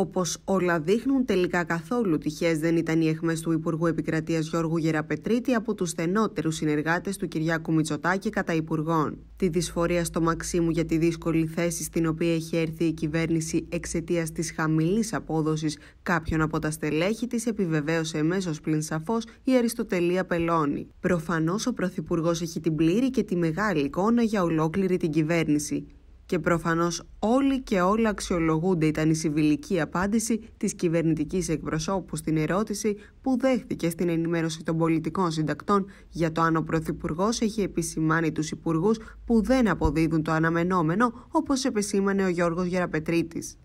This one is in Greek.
Όπως όλα δείχνουν, τελικά καθόλου τυχές δεν ήταν οι αιχμές του Υπουργού Επικρατείας Γιώργου Γεραπετρίτη από τους στενότερους συνεργάτες του Κυριάκου Μητσοτάκη κατά Υπουργών. Τη δυσφορία στο Μαξίμου για τη δύσκολη θέση στην οποία έχει έρθει η κυβέρνηση εξαιτίας της χαμηλής απόδοσης κάποιων από τα στελέχη της, επιβεβαίωσε εμέσω πλην σαφώς η Αριστοτελία Πελώνη. Προφανώς ο Πρωθυπουργός έχει την πλήρη και τη μεγάλη εικόνα για ολόκληρη την κυβέρνηση. Και προφανώς όλοι και όλα αξιολογούνται ήταν η συμβιλική απάντηση της κυβερνητικής εκπροσώπους στην ερώτηση που δέχθηκε στην ενημέρωση των πολιτικών συντακτών για το αν ο Πρωθυπουργός έχει επισημάνει τους υπουργούς που δεν αποδίδουν το αναμενόμενο όπως επεσήμανε ο Γιώργος Γεραπετρίτης.